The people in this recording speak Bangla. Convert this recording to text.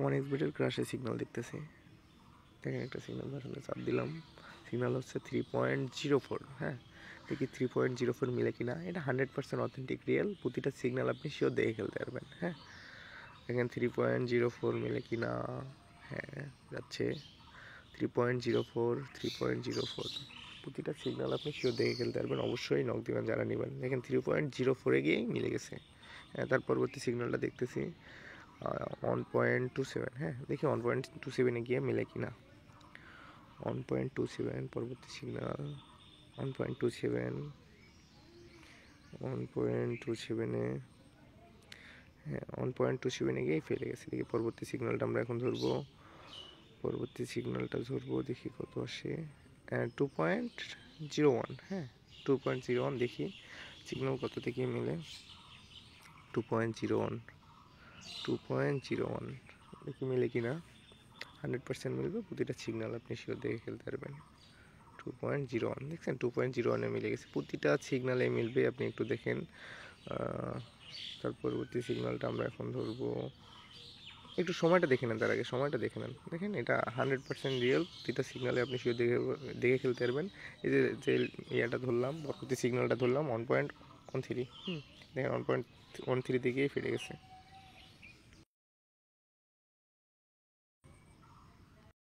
ওয়ান এক্স বিটের ক্রাশে সিগনাল দেখতেছি দেখেন একটা সিগনাল আসলে চাপ দিলাম সিগনাল হচ্ছে থ্রি পয়েন্ট জিরো ফোর হ্যাঁ দেখি থ্রি পয়েন্ট জিরো ফোর মিলে কিনা এটা হান্ড্রেড পার্সেন্ট অথেন্টিক রিয়েল প্রতিটা সিগনাল আপনি শিওর দেখে খেলতে পারবেন হ্যাঁ দেখেন থ্রি পয়েন্ট জিরো ফোর মিলে কিনা হ্যাঁ যাচ্ছে three point zero four three point zero four প্রতিটা সিগনাল আপনি শিওর দেখে খেলতে পারবেন অবশ্যই নক দেবেন যারা নেবেন দেখেন থ্রি পয়েন্ট জিরো ফোরে গিয়েই মিলে গেছে হ্যাঁ তার পরবর্তী সিগনালটা দেখতেছি ওয়ান পয়েন্ট টু সেভেন হ্যাঁ দেখি ওয়ান পয়েন্ট টু সেভেনে গিয়ে মেলে কি না ওয়ান পয়েন্ট টু সেভেন পরবর্তী signal one point two seven one point two সেভেনে হ্যাঁ ওয়ান পয়েন্ট টু সেভেনে গিয়েই ফেলে গেছে দেখি পরবর্তী সিগনালটা আমরা এখন ধরবো পরবর্তী সিগনালটা ধরবো দেখি কত আসে টু পয়েন্ট জিরো ওয়ান হ্যাঁ টু পয়েন্ট জিরো ওয়ান দেখি সিগনাল কত থেকে মিলে two point zero one two point zero one কি মিলে কি না হান্ড্রেড পার্সেন্ট মিলবে প্রতিটা সিগনাল আপনি শিওর দেখে খেলতে পারবেন টু পয়েন্ট জিরো ওয়ান দেখছেন টু পয়েন্ট জিরো ওয়ানে মিলে গেছে প্রতিটা সিগনালে মিলবে আপনি একটু দেখেন তার পরবর্তী সিগনালটা আমরা এখন ধরবো একটু সময়টা দেখে নেন তার আগে সময়টা দেখে নেন দেখেন এটা হান্ড্রেড পার্সেন্ট রিয়েল প্রতিটা সিগনালে আপনি শিওর দেখে দেখে খেলতে পারবেন এই যে যে ইয়েটা ধরলাম পরবর্তী সিগনালটা ধরলাম ওয়ান পয়েন্ট ওয়ান থ্রি হুম দেখেন ওয়ান পয়েন্ট ওয়ান থ্রি থেকেই ফিরে গেছে